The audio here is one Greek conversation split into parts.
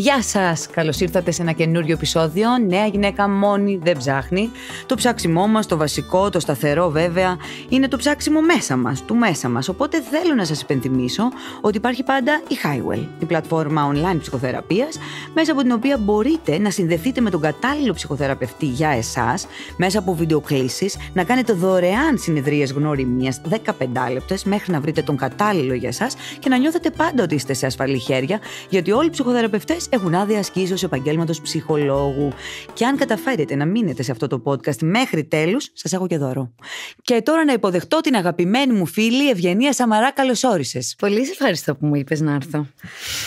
Γεια σας! Καλώς ήρθατε σε ένα καινούριο επεισόδιο. Νέα γυναίκα μόνη δεν ψάχνει. Το ψάξιμό μας, το βασικό, το σταθερό βέβαια, είναι το ψάξιμο μέσα μας, του μέσα μας. Οπότε θέλω να σας υπενθυμίσω ότι υπάρχει πάντα η Highwell, η πλατφόρμα online ψυχοθεραπείας, μέσα από την οποία μπορείτε να συνδεθείτε με τον κατάλληλο ψυχοθεραπευτή για εσάς, μέσα από βιντεοκλήσεις, να κάνετε δωρεάν συνεδρίες γνωριμίας 15 λεπτές μέχρι να βρείτε τον κατάλληλο για εσάς και να νιώθετε πάντα ότι είστε σε ασφαλή χέρια, γιατί όλοι οι ψυχοθεραπευτές έχουν άδεια ασκήσεω επαγγέλματος ψυχολόγου. Και αν καταφέρετε να μείνετε σε αυτό το podcast μέχρι τέλους, σας έχω και δώρο. Και τώρα να υποδεχτώ την αγαπημένη μου φίλη Ευγενία Σαμαρά, καλώς όρισες. Πολύ σε ευχαριστώ που μου είπες να έρθω.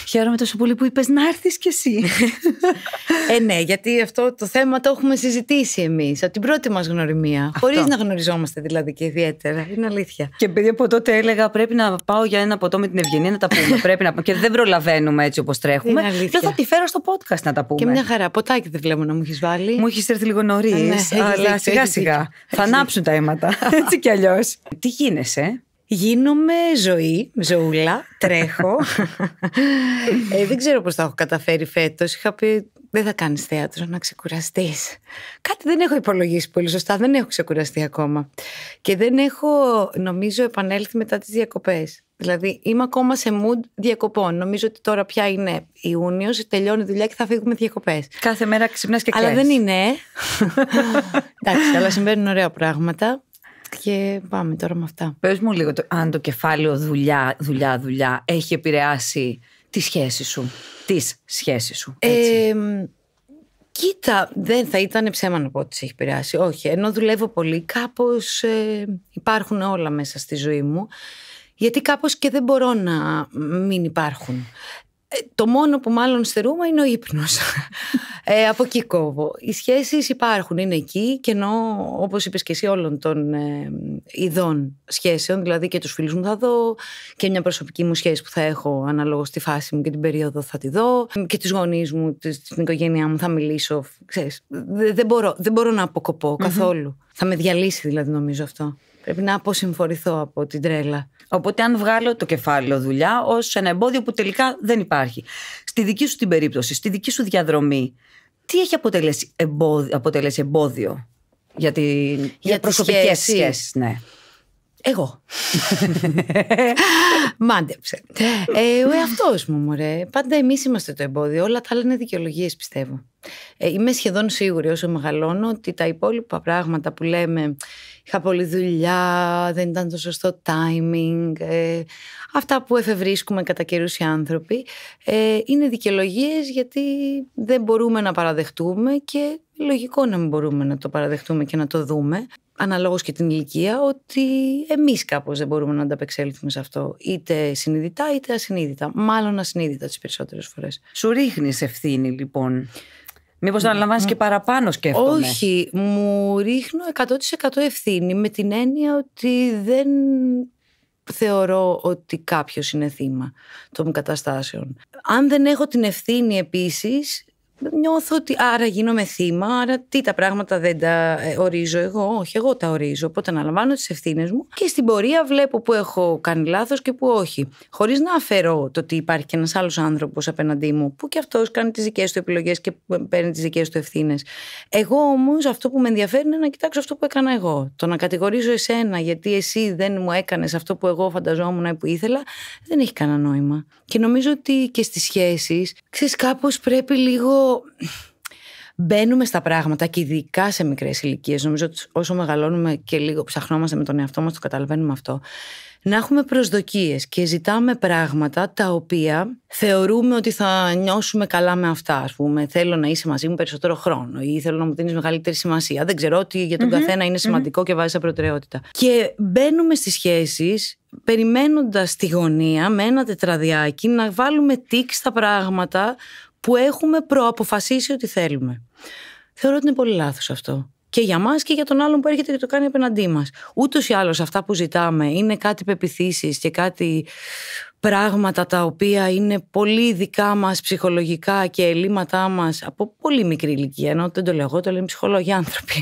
Χαίρομαι τόσο πολύ που είπες να έρθεις κι εσύ. ε, ναι, γιατί αυτό το θέμα το έχουμε συζητήσει εμείς από την πρώτη μας γνωριμία. Χωρίς να γνωριζόμαστε δηλαδή και ιδιαίτερα. Είναι αλήθεια. Και επειδή από τότε έλεγα πρέπει να πάω για ένα ποτό με την Ευγενία να τα πούμε. πρέπει να... Και δεν προλαβαίνουμε έτσι όπως τρέχουμε. Και θα τι φέρω στο podcast να τα πούμε. Και μια χαρά. Ποτάκι δεν βλέπω να μου έχεις βάλει. Μου έχεις έρθει λίγο νωρίς, ναι, αλλά σιγά-σιγά. Θα ανάψουν τα αίματα. Έτσι κι αλλιώς. Τι γίνεσαι. Γίνομαι ζωή, ζωούλα, τρέχω. Ε, δεν ξέρω πώς θα έχω καταφέρει φέτος, Είχα πει δεν θα κάνεις θέατρο να ξεκουραστείς. Κάτι δεν έχω υπολογίσει πολύ σωστά. Δεν έχω ξεκουραστεί ακόμα. Και δεν έχω, νομίζω, επανέλθει μετά τις διακοπές. Δηλαδή, είμαι ακόμα σε mood διακοπών. Νομίζω ότι τώρα πια είναι Ιούνιος, τελειώνει η δουλειά και θα φύγουμε διακοπές. Κάθε μέρα ξυπνάς και κλαίς. Αλλά δεν είναι. Ε. Εντάξει, αλλά συμβαίνουν ωραία πράγματα. Και πάμε τώρα με αυτά. Πες μου λίγο, αν το κεφάλαιο δουλειά, δουλειά, δουλειά έχει επηρεάσει τη σχέση σου. Της σχέσης σου. Ε, κοίτα, δεν θα ήταν ψέμα να πω ότι σε έχει επηρεάσει. Όχι. Ενώ δουλεύω πολύ, κάπως ε, υπάρχουν όλα μέσα στη ζωή μου. Γιατί κάπως και δεν μπορώ να μην υπάρχουν. Ε, το μόνο που μάλλον στερούμε είναι ο ύπνος. Ε, από εκεί κόβω. Οι σχέσεις υπάρχουν, είναι εκεί και ενώ όπως είπες και εσύ όλων των ε, ειδών σχέσεων, δηλαδή και τους φιλού μου θα δω και μια προσωπική μου σχέση που θα έχω αναλόγως στη φάση μου και την περίοδο θα τη δω και τους γονείς μου, την οικογένειά μου θα μιλήσω. δεν, μπορώ, δεν μπορώ να αποκοπω καθόλου. Θα με διαλύσει δηλαδή νομίζω αυτό. Πρέπει να αποσυμφορηθώ από την τρέλα. Οπότε, αν βγάλω το κεφάλαιο δουλειά ως ένα εμπόδιο που τελικά δεν υπάρχει. Στη δική σου την περίπτωση, στη δική σου διαδρομή, τι έχει αποτελέσει εμπόδιο, αποτελέσει εμπόδιο για, την, για, για προσωπικέ ναι. Εγώ. Μάντεψε. Ε, ο εαυτός μου, μωρέ. Πάντα εμείς είμαστε το εμπόδιο. Όλα τα άλλα είναι δικαιολογίες, πιστεύω. Ε, είμαι σχεδόν σίγουρη όσο μεγαλώνω ότι τα υπόλοιπα πράγματα που λέμε είχα πολλή δουλειά, δεν ήταν το σωστό timing, ε, αυτά που εφευρίσκουμε κατά καιρούς οι άνθρωποι, ε, είναι δικαιολογίες γιατί δεν μπορούμε να παραδεχτούμε και λογικό να μην μπορούμε να το παραδεχτούμε και να το δούμε, αναλόγως και την ηλικία, ότι εμείς κάπως δεν μπορούμε να ανταπεξέλθουμε σε αυτό, είτε συνειδητά είτε ασυνείδητα, μάλλον ασυνείδητα τις περισσότερες φορές. Σου ρίχνεις ευθύνη λοιπόν. Μήπως να ναι, λαμβάνει ναι. και παραπάνω, σκέφτομαι. Όχι, μου ρίχνω 100% ευθύνη με την έννοια ότι δεν θεωρώ ότι κάποιος είναι θύμα των καταστάσεων. Αν δεν έχω την ευθύνη επίσης νιώθω ότι άρα γίνομαι θύμα, άρα τι τα πράγματα δεν τα ε, ορίζω εγώ. Όχι, εγώ τα ορίζω. Οπότε αναλαμβάνω τις ευθύνες μου και στην πορεία βλέπω που έχω κάνει λάθος και που όχι. Χωρίς να αφαιρώ το ότι υπάρχει και ένας άλλος άνθρωπος απέναντί μου, που και αυτός κάνει τις δικές του επιλογές και ε, παίρνει τις δικές του ευθύνες. Εγώ όμως αυτό που με ενδιαφέρει είναι να κοιτάξω αυτό που έκανα εγώ. Το να κατηγορίζω εσένα γιατί εσύ δεν μου έκανες αυτό που εγώ φανταζόμουν ή που ήθελα, δεν έχει κανένα νόημα. Και νομίζω ότι και στις σχέσεις, ξέρεις, κάπως πρέπει λίγο μπαίνουμε στα πράγματα και ειδικά σε μικρές ηλικίες. Νομίζω ότι όσο μεγαλώνουμε και λίγο ψαχνόμαστε με τον εαυτό μας, το καταλαβαίνουμε αυτό. Να έχουμε προσδοκίες και ζητάμε πράγματα τα οποία θεωρούμε ότι θα νιώσουμε καλά με αυτά. Ας πούμε, θέλω να είσαι μαζί μου περισσότερο χρόνο ή θέλω να μου δίνεις μεγαλύτερη σημασία. Δεν ξέρω ότι για τον mm-hmm. καθένα είναι και βάζει σε προτεραιότητα. Και μπαίνουμε στις σχέσεις περιμένοντας τη γωνία με ένα τετραδιάκι να βάλουμε τίκ στα πράγματα που έχουμε προαποφασίσει ότι θέλουμε. Θεωρώ ότι είναι πολύ λάθος αυτό. Και για μας και για τον άλλον που έρχεται και το κάνει απέναντί μας. Ούτως ή άλλως αυτά που ζητάμε είναι κάτι πεπιθήσεις και κάτι πράγματα τα οποία είναι πολύ δικά μας ψυχολογικά και ελλείμματά μας από πολύ μικρή ηλικία, ενώ δεν το λέω εγώ, το λένε ψυχολόγοι άνθρωποι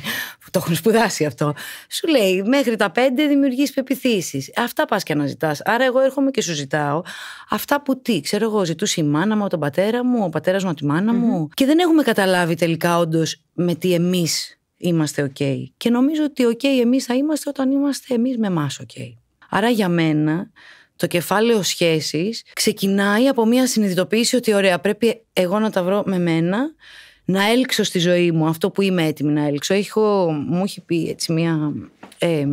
που το έχουν σπουδάσει αυτό. Σου λέει μέχρι τα πέντε δημιουργείς πεπιθήσεις. Αυτά πας και αναζητάς. Άρα εγώ έρχομαι και σου ζητάω αυτά που τι, ξέρω εγώ, ζητούσε η μάνα μου, τον πατέρα μου, ο πατέρας μου, τη μάνα mm-hmm. μου. Και δεν έχουμε καταλάβει τελικά όντως με τι εμείς είμαστε ok. Και νομίζω ότι ok εμείς θα είμαστε όταν είμαστε εμείς με εμάς, ok. Άρα για μένα το κεφάλαιο σχέσει ξεκινάει από μια συνειδητοποίηση ότι ωραία πρέπει εγώ να τα βρω με μένα να έλξω στη ζωή μου αυτό που είμαι έτοιμη να έλξω. Έχω, μου έχει πει μια ε,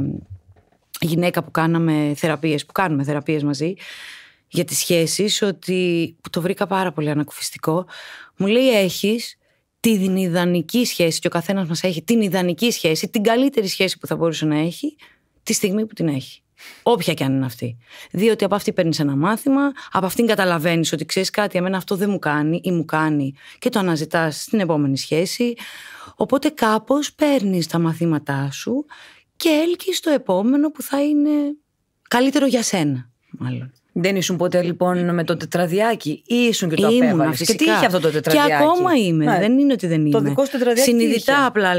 γυναίκα που κάναμε θεραπείες, που κάνουμε θεραπείες μαζί για τις σχέσεις, ότι που το βρήκα πάρα πολύ ανακουφιστικό. Μου λέει έχεις την ιδανική σχέση και ο καθένας μας έχει την ιδανική σχέση, την καλύτερη σχέση που θα μπορούσε να έχει τη στιγμή που την έχει. Όποια και αν είναι αυτή. Διότι από αυτή παίρνεις ένα μάθημα, από αυτήν καταλαβαίνεις ότι ξέρεις κάτι, εμένα αυτό δεν μου κάνει ή μου κάνει και το αναζητάς στην επόμενη σχέση. Οπότε κάπως παίρνεις τα μαθήματά σου και έλκεις το επόμενο που θα είναι καλύτερο για σένα, μάλλον. Δεν ήσουν ποτέ λοιπόν με το τετραδιάκι ή ήσουν και το Ήμουν, απέβαλες. Φυσικά. Και τι είχε αυτό το τετραδιάκι. Και ακόμα είμαι. Ναι. Δεν είναι ότι δεν είμαι. Το δικό σου τετραδιάκι. Συνειδητά απλά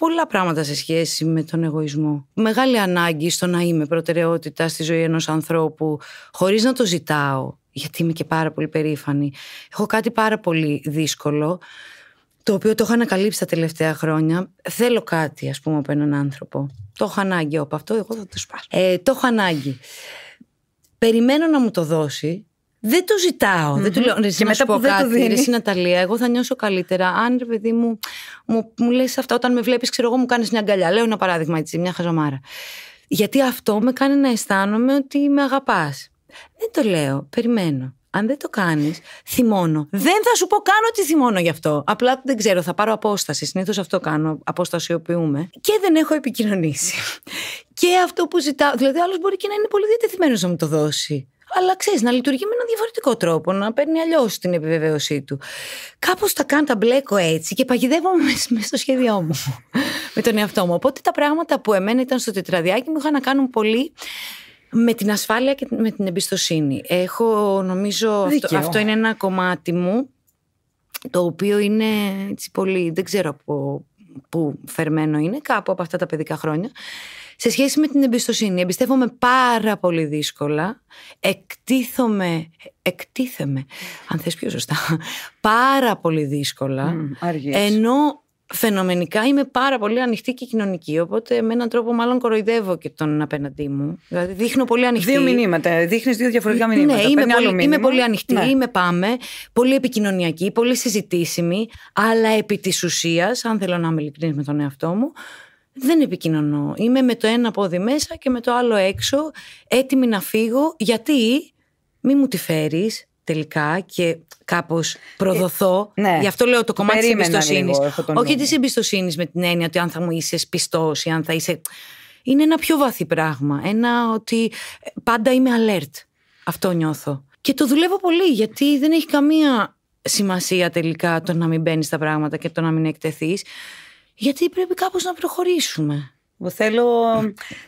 πολλά πράγματα σε σχέση με τον εγωισμό. Μεγάλη ανάγκη στο να είμαι προτεραιότητα στη ζωή ενός ανθρώπου χωρίς να το ζητάω, γιατί είμαι και πάρα πολύ περήφανη. Έχω κάτι πάρα πολύ δύσκολο, το οποίο το έχω ανακαλύψει τα τελευταία χρόνια. Θέλω κάτι, ας πούμε, από έναν άνθρωπο. Το έχω ανάγκη, από αυτό, εγώ θα το σπάσω. Ε, το έχω ανάγκη. Περιμένω να μου το δώσει δεν το ζηταω mm-hmm. Δεν του λέω. μετά που δεν Ναταλία, εγώ θα νιώσω καλύτερα. Αν ρε παιδί μου, μου, μου λες αυτά, όταν με βλέπεις, ξέρω εγώ, μου κάνεις μια αγκαλιά. Λέω ένα παράδειγμα έτσι, μια χαζομάρα. Γιατί αυτό με κάνει να αισθάνομαι ότι με αγαπάς. Δεν το λέω. Περιμένω. Αν δεν το κάνεις, θυμώνω. Δεν θα σου πω καν ότι θυμώνω γι' αυτό. Απλά δεν ξέρω, θα πάρω απόσταση. Συνήθως αυτό κάνω. Αποστασιοποιούμε. Και δεν έχω επικοινωνήσει. και αυτό που ζητάω. Δηλαδή, άλλος μπορεί και να είναι πολύ διατεθειμένος να μου το δώσει αλλά ξέρεις, να λειτουργεί με έναν διαφορετικό τρόπο, να παίρνει αλλιώς την επιβεβαίωσή του. Κάπως τα κάνω, τα μπλέκω έτσι και παγιδεύομαι μέσα στο σχέδιό μου, με τον εαυτό μου. Οπότε τα πράγματα που εμένα ήταν στο τετραδιάκι μου είχαν να κάνουν πολύ με την ασφάλεια και με την εμπιστοσύνη. Έχω, νομίζω, αυτό, αυτό είναι ένα κομμάτι μου το οποίο είναι έτσι πολύ, δεν ξέρω από πού φερμένο είναι, κάπου από αυτά τα παιδικά χρόνια σε σχέση με την εμπιστοσύνη. Εμπιστεύομαι πάρα πολύ δύσκολα. Εκτίθομαι, εκτίθεμαι, αν θες πιο σωστά, πάρα πολύ δύσκολα. Mm, ενώ φαινομενικά είμαι πάρα πολύ ανοιχτή και κοινωνική. Οπότε με έναν τρόπο μάλλον κοροϊδεύω και τον απέναντί μου. Δηλαδή δείχνω πολύ ανοιχτή. Δύο μηνύματα. Δείχνεις δύο διαφορετικά ναι, μηνύματα. Ναι, είμαι, πολύ, μήνυμα. είμαι πολύ ανοιχτή, ναι. είμαι πάμε. Πολύ επικοινωνιακή, πολύ συζητήσιμη. Αλλά επί της ουσίας, αν θέλω να είμαι με τον εαυτό μου, δεν επικοινωνώ. Είμαι με το ένα πόδι μέσα και με το άλλο έξω, έτοιμη να φύγω, γιατί μη μου τη φέρεις τελικά και κάπως προδοθώ. Ε, ναι. Γι' αυτό λέω το κομμάτι της εμπιστοσύνη. Όχι της εμπιστοσύνης με την έννοια ότι αν θα μου είσαι πιστός ή αν θα είσαι. Είναι ένα πιο βαθύ πράγμα. Ένα ότι ε, πάντα είμαι alert. Αυτό νιώθω. Και το δουλεύω πολύ γιατί δεν έχει καμία σημασία τελικά το να μην μπαίνεις στα πράγματα και το να μην εκτεθείς γιατί πρέπει κάπως να προχωρήσουμε. Θέλω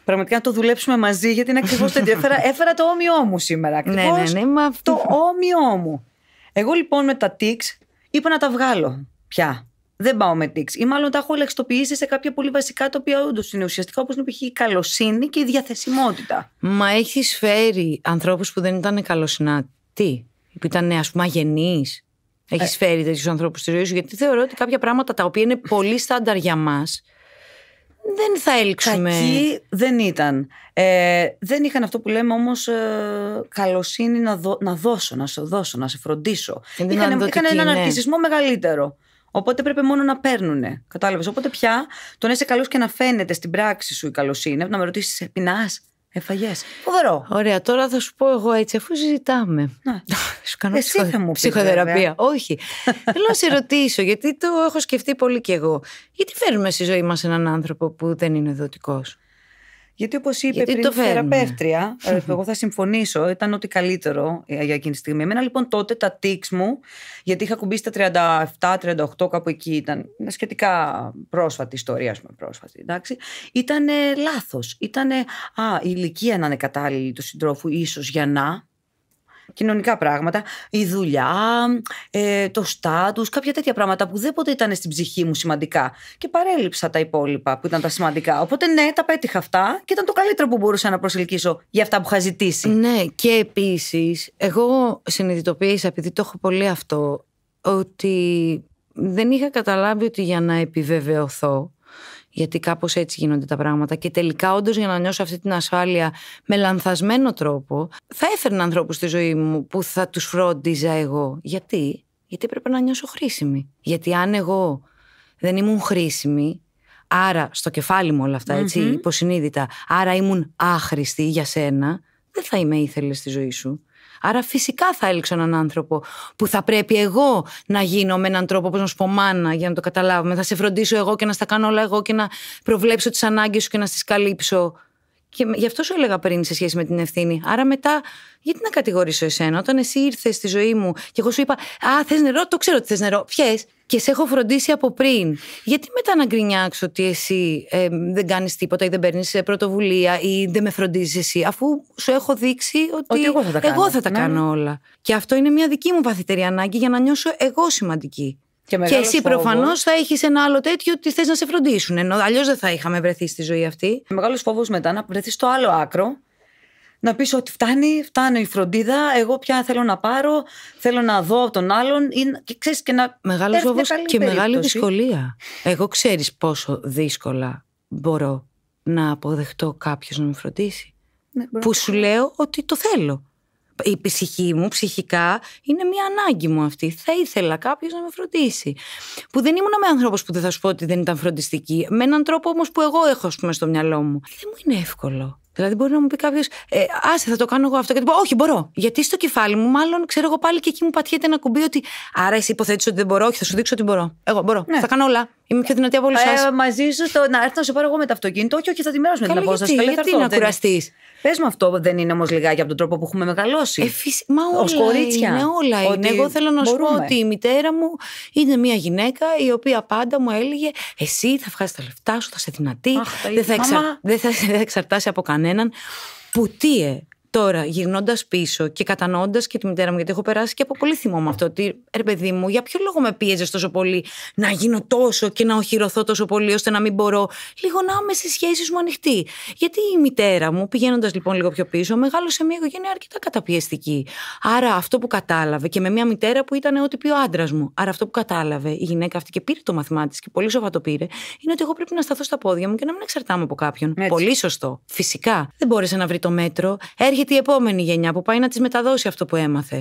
πραγματικά να το δουλέψουμε μαζί, γιατί είναι ακριβώς το Έφερα, έφερα το όμοιό μου σήμερα. ναι, ναι, ναι, αυτό. Το όμοιό μου. Εγώ λοιπόν με τα τίξ είπα να τα βγάλω πια. Δεν πάω με τίξ. Ή μάλλον τα έχω ελαχιστοποιήσει σε κάποια πολύ βασικά τα οποία όντως είναι ουσιαστικά, όπως είναι η καλοσύνη και η διαθεσιμότητα. Μα έχεις φέρει ανθρώπους που δεν ήταν καλοσυνάτοι, που ήταν ας πούμε αγενείς, έχεις ε, φέρει τέτοιους ανθρώπους στη ζωή σου, γιατί θεωρώ ότι κάποια πράγματα τα οποία είναι πολύ στάνταρ για μας. Δεν θα έλξουμε. Κακή δεν ήταν. Ε, δεν είχαν αυτό που λέμε όμως ε, καλοσύνη να, δώσω, να σε δώσω, να σε φροντίσω. είχαν, είχαν έναν ναι. αρκισμό μεγαλύτερο. Οπότε πρέπει μόνο να παίρνουνε. Κατάλαβες. Οπότε πια τον να είσαι καλός και να φαίνεται στην πράξη σου η καλοσύνη. Να με ρωτήσεις, πεινάς, Εφαγέ. Φοβερό. Ωραία, τώρα θα σου πω εγώ έτσι, αφού συζητάμε. Ναι. σου κάνω ψυχοθεραπεία. Όχι. Θέλω να σε ρωτήσω, γιατί το έχω σκεφτεί πολύ κι εγώ. Γιατί φέρνουμε στη ζωή μας έναν άνθρωπο που δεν είναι δοτικός. Γιατί όπως είπε πριν η θεραπεύτρια, ε, εγώ θα συμφωνήσω, ήταν ό,τι καλύτερο ε, για εκείνη τη στιγμή. Εμένα λοιπόν τότε τα τίξ μου, γιατί είχα κουμπίσει τα 37-38, κάπου εκεί ήταν. σχετικά πρόσφατη ιστορία, ας πρόσφατη. Εντάξει. Ήταν λάθο. Ήταν. η ηλικία να είναι κατάλληλη του συντρόφου, ίσως για να κοινωνικά πράγματα, η δουλειά, ε, το στάτους, κάποια τέτοια πράγματα που δεν ποτέ ήταν στην ψυχή μου σημαντικά. Και παρέλειψα τα υπόλοιπα που ήταν τα σημαντικά. Οπότε ναι, τα πέτυχα αυτά και ήταν το καλύτερο που μπορούσα να προσελκύσω για αυτά που είχα ζητήσει. Ναι, και επίσης εγώ συνειδητοποίησα, επειδή το έχω πολύ αυτό, ότι δεν είχα καταλάβει ότι για να επιβεβαιωθώ γιατί κάπως έτσι γίνονται τα πράγματα. Και τελικά, όντως, για να νιώσω αυτή την ασφάλεια με λανθασμένο τρόπο, θα έφερνα ανθρώπους στη ζωή μου που θα τους φρόντιζα εγώ. Γιατί? Γιατί έπρεπε να νιώσω χρήσιμη. Γιατί αν εγώ δεν ήμουν χρήσιμη, άρα στο κεφάλι μου όλα αυτά, έτσι, υποσυνείδητα, άρα ήμουν άχρηστη για σένα, δεν θα είμαι ήθελε στη ζωή σου. Άρα φυσικά θα έλξω έναν άνθρωπο που θα πρέπει εγώ να γίνω με έναν τρόπο, όπως να σου πω, μάνα, για να το καταλάβουμε. Θα σε φροντίσω εγώ και να στα κάνω όλα εγώ και να προβλέψω τις ανάγκες σου και να στις καλύψω. Και γι' αυτό σου έλεγα πριν σε σχέση με την ευθύνη. Άρα μετά, γιατί να κατηγορήσω εσένα, όταν εσύ ήρθες στη ζωή μου και εγώ σου είπα Α, θες νερό, το ξέρω ότι θες νερό. Πιέ και σε έχω φροντίσει από πριν. Γιατί μετά να γκρινιάξω ότι εσύ ε, δεν κάνεις τίποτα ή δεν παίρνεις ε, πρωτοβουλία ή δεν με φροντίζεις εσύ, αφού σου έχω δείξει ότι, ότι εγώ θα τα, ναι. κάνω όλα. Και αυτό είναι μια δική μου βαθύτερη ανάγκη για να νιώσω εγώ σημαντική. Και, εσύ προφανώς θα έχεις ένα άλλο τέτοιο ότι θες να σε φροντίσουν. Ενώ αλλιώς δεν θα είχαμε βρεθεί στη ζωή αυτή. Μεγάλος φόβος μετά να βρεθείς στο άλλο άκρο. Να πεις ότι φτάνει, φτάνει η φροντίδα. Εγώ πια θέλω να πάρω, θέλω να δω τον άλλον. Και ξέρεις και να. Μεγάλος φόβο και μεγάλη δυσκολία. Εγώ ξέρεις πόσο δύσκολα μπορώ να αποδεχτώ κάποιος να με φροντίσει. Ναι, που σου λέω ότι το θέλω η ψυχή μου, ψυχικά, είναι μια ανάγκη μου αυτή. Θα ήθελα κάποιος να με φροντίσει. Που δεν ήμουν με άνθρωπος που δεν θα σου πω ότι δεν ήταν φροντιστική. Με έναν τρόπο όμως που εγώ έχω, στο μυαλό μου. Ε, δεν μου είναι εύκολο. Δηλαδή, μπορεί να μου πει κάποιος, ε, Άσε, θα το κάνω εγώ αυτό. Και πω, Όχι, μπορώ. Γιατί στο κεφάλι μου, μάλλον ξέρω εγώ πάλι και εκεί μου πατιέται ένα κουμπί ότι Άρα εσύ υποθέτεις ότι δεν μπορώ. Όχι, θα σου δείξω ότι μπορώ. Εγώ μπορώ. Ναι. Θα κάνω όλα. Είμαι πιο δυνατή από όλους ε, μαζί σου το να έρθω να σε πάρω εγώ με το αυτοκίνητο. Όχι, όχι, θα τη με την απόσταση. Γιατί, γιατί να κουραστείς. Πες μου αυτό, δεν είναι όμως λιγάκι από τον τρόπο που έχουμε μεγαλώσει. Ε, φυσ... Μα όλα Ως κορίτσια. Είναι, όλα είναι. Εγώ θέλω να σου πω ότι η μητέρα μου είναι μια γυναίκα η οποία πάντα μου έλεγε Εσύ θα βγάζεις τα λεφτά σου, θα είσαι δυνατή. δεν, θα εξα... δεν, θα δεν θα εξαρτάσει από κανέναν. Πουτίε. Τώρα, γυρνώντας πίσω και κατανοώντας και τη μητέρα μου, γιατί έχω περάσει και από πολύ θυμό με αυτό, ότι ρε παιδί μου, για ποιο λόγο με πίεζες τόσο πολύ να γίνω τόσο και να οχυρωθώ τόσο πολύ, ώστε να μην μπορώ λίγο να είμαι στι σχέσεις μου ανοιχτή. Γιατί η μητέρα μου, πηγαίνοντας λοιπόν λίγο πιο πίσω, μεγάλωσε μια οικογένεια αρκετά καταπιεστική. Άρα αυτό που κατάλαβε και με μια μητέρα που ήταν ό,τι πει ο άντρας μου. Άρα αυτό που κατάλαβε η γυναίκα αυτή και πήρε το μαθημά της και πολύ σοβα το πήρε, είναι ότι εγώ πρέπει να σταθώ στα πόδια μου και να μην εξαρτάμαι από κάποιον. Έτσι. Πολύ σωστό. Φυσικά. Δεν μπόρεσε να βρει το μέτρο έρχεται η επόμενη γενιά που πάει να της μεταδώσει αυτό που έμαθε.